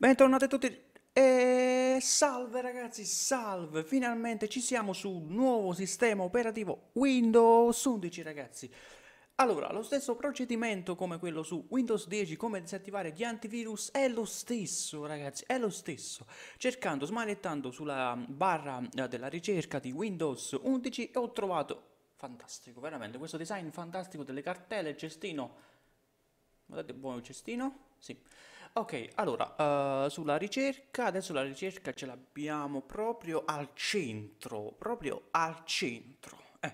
Bentornati a tutti e salve ragazzi, salve! Finalmente ci siamo sul nuovo sistema operativo Windows 11 ragazzi. Allora, lo stesso procedimento come quello su Windows 10, come disattivare gli antivirus, è lo stesso ragazzi, è lo stesso. Cercando, smanettando sulla barra eh, della ricerca di Windows 11 ho trovato, fantastico, veramente, questo design fantastico delle cartelle, il cestino guardate buono il cestino, sì. Ok, allora, uh, sulla ricerca, adesso la ricerca ce l'abbiamo proprio al centro, proprio al centro. Eh.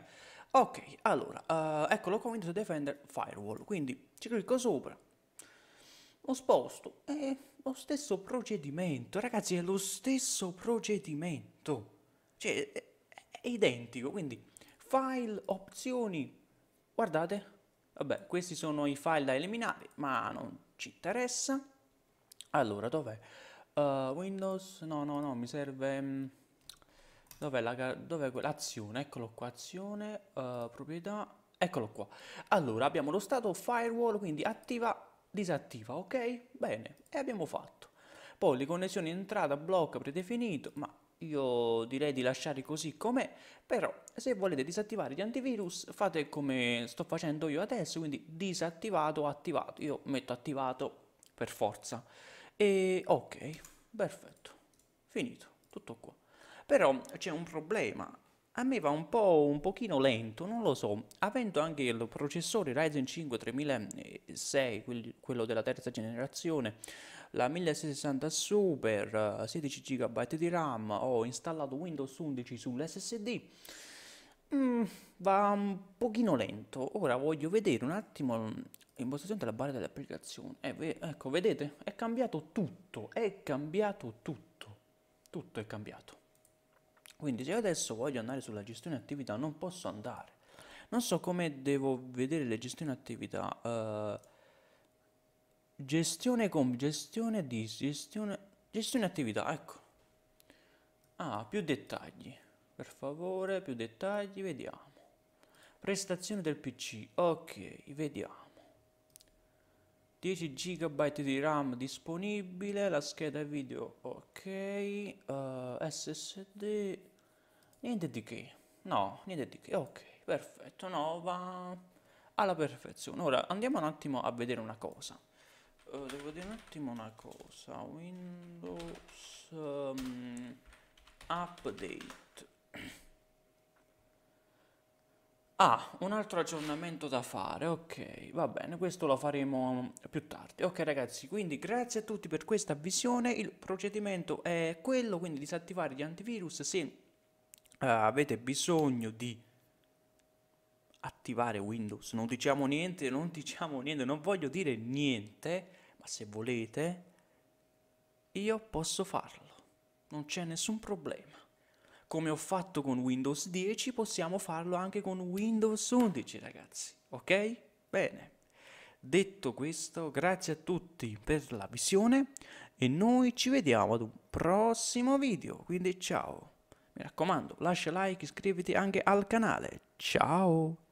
Ok, allora, uh, eh, eccolo con Windows Defender Firewall, quindi ci clicco sopra, lo sposto, è lo stesso procedimento, ragazzi, è lo stesso procedimento, cioè è, è identico, quindi file, opzioni, guardate, Vabbè, questi sono i file da eliminare, ma non ci interessa. Allora, dov'è? Uh, Windows, no, no, no, mi serve... Mm, dov'è l'azione? La, eccolo qua, azione, uh, proprietà, eccolo qua. Allora, abbiamo lo stato firewall, quindi attiva, disattiva, ok? Bene, e abbiamo fatto. Poi le connessioni entrata, blocca predefinito, ma io direi di lasciare così com'è, però se volete disattivare gli antivirus fate come sto facendo io adesso, quindi disattivato attivato, io metto attivato per forza. E ok, perfetto, finito, tutto qua. Però c'è un problema, a me va un po' un pochino lento, non lo so, avendo anche il processore Ryzen 5 3006, quello della terza generazione, la 1060 Super, 16 eh, GB di RAM, ho installato Windows 11 sull'SSD, mm, va un pochino lento, ora voglio vedere un attimo l'impostazione della barra delle applicazioni, eh, ecco vedete, è cambiato tutto, è cambiato tutto, tutto è cambiato. Quindi se adesso voglio andare sulla gestione attività non posso andare. Non so come devo vedere le gestioni attività. Uh, gestione con gestione di gestione, gestione attività, ecco. Ah, più dettagli. Per favore, più dettagli, vediamo. Prestazione del PC. Ok, vediamo. 10 GB di RAM disponibile, la scheda video ok, uh, eh, SSD, niente di che, no, niente di che, ok, perfetto, no, va alla perfezione. Ora andiamo un attimo a vedere una cosa, uh, devo dire un attimo una cosa, Windows um, Update, Ah, un altro aggiornamento da fare, ok, va bene, questo lo faremo più tardi. Ok ragazzi, quindi grazie a tutti per questa visione, il procedimento è quello, quindi disattivare gli antivirus se uh, avete bisogno di attivare Windows, non diciamo niente, non diciamo niente, non voglio dire niente, ma se volete io posso farlo, non c'è nessun problema come ho fatto con Windows 10, possiamo farlo anche con Windows 11, ragazzi. Ok? Bene. Detto questo, grazie a tutti per la visione e noi ci vediamo ad un prossimo video. Quindi ciao. Mi raccomando, lascia like, iscriviti anche al canale. Ciao.